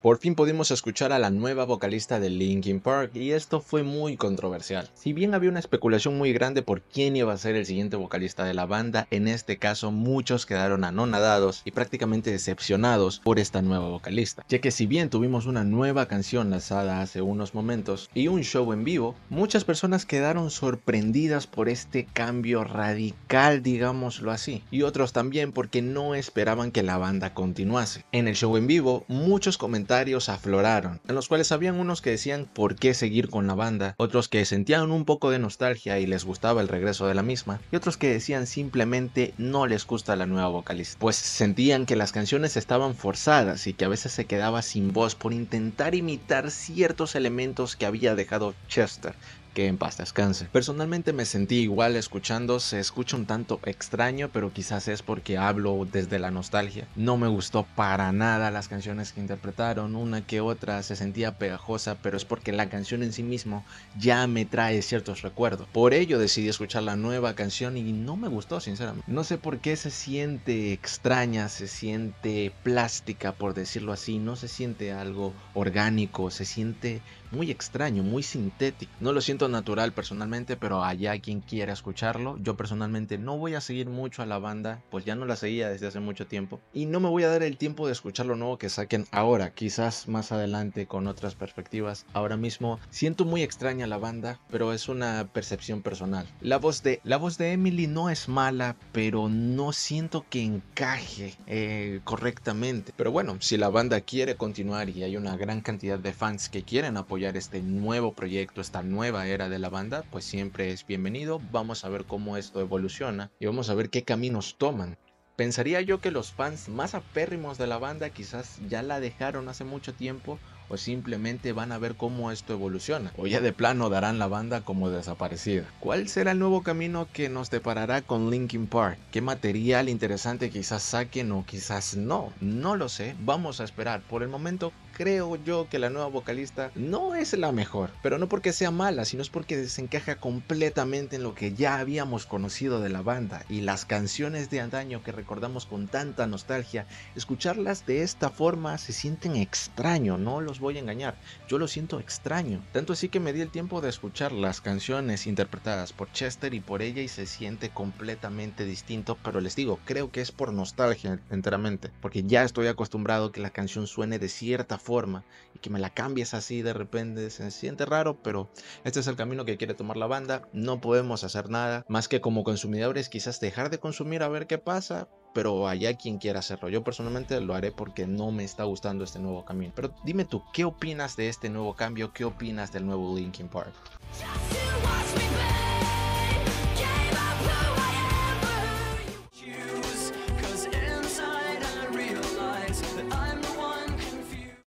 Por fin pudimos escuchar a la nueva vocalista de Linkin Park y esto fue muy controversial. Si bien había una especulación muy grande por quién iba a ser el siguiente vocalista de la banda, en este caso muchos quedaron anonadados y prácticamente decepcionados por esta nueva vocalista, ya que si bien tuvimos una nueva canción lanzada hace unos momentos y un show en vivo, muchas personas quedaron sorprendidas por este cambio radical, digámoslo así, y otros también porque no esperaban que la banda continuase. En el show en vivo, muchos comentaron afloraron, en los cuales habían unos que decían por qué seguir con la banda, otros que sentían un poco de nostalgia y les gustaba el regreso de la misma, y otros que decían simplemente no les gusta la nueva vocalista, pues sentían que las canciones estaban forzadas y que a veces se quedaba sin voz por intentar imitar ciertos elementos que había dejado Chester, que en paz descanse. Personalmente me sentí igual escuchando, se escucha un tanto extraño, pero quizás es porque hablo desde la nostalgia. No me gustó para nada las canciones que interpretaron una que otra se sentía pegajosa, pero es porque la canción en sí mismo ya me trae ciertos recuerdos. Por ello decidí escuchar la nueva canción y no me gustó, sinceramente. No sé por qué se siente extraña, se siente plástica, por decirlo así, no se siente algo orgánico, se siente muy extraño, muy sintético. No lo siento natural personalmente, pero allá quien quiera escucharlo, yo personalmente no voy a seguir mucho a la banda, pues ya no la seguía desde hace mucho tiempo y no me voy a dar el tiempo de escuchar lo nuevo que saquen ahora. aquí quizás más adelante con otras perspectivas. Ahora mismo siento muy extraña la banda, pero es una percepción personal. La voz de, la voz de Emily no es mala, pero no siento que encaje eh, correctamente. Pero bueno, si la banda quiere continuar y hay una gran cantidad de fans que quieren apoyar este nuevo proyecto, esta nueva era de la banda, pues siempre es bienvenido. Vamos a ver cómo esto evoluciona y vamos a ver qué caminos toman. Pensaría yo que los fans más apérrimos de la banda quizás ya la dejaron hace mucho tiempo o pues simplemente van a ver cómo esto evoluciona o ya de plano darán la banda como desaparecida. ¿Cuál será el nuevo camino que nos deparará con Linkin Park? ¿Qué material interesante quizás saquen o quizás no? No lo sé, vamos a esperar. Por el momento creo yo que la nueva vocalista no es la mejor, pero no porque sea mala, sino es porque desencaja completamente en lo que ya habíamos conocido de la banda y las canciones de antaño que recordamos con tanta nostalgia, escucharlas de esta forma se sienten extraño, ¿no? voy a engañar, yo lo siento extraño. Tanto así que me di el tiempo de escuchar las canciones interpretadas por Chester y por ella y se siente completamente distinto, pero les digo, creo que es por nostalgia enteramente, porque ya estoy acostumbrado que la canción suene de cierta forma y que me la cambies así de repente, se siente raro, pero este es el camino que quiere tomar la banda, no podemos hacer nada más que como consumidores quizás dejar de consumir a ver qué pasa, pero allá quien quiera hacerlo. Yo personalmente lo haré porque no me está gustando este nuevo camino. Pero dime tú, ¿qué opinas de este nuevo cambio? ¿Qué opinas del nuevo Linkin Park?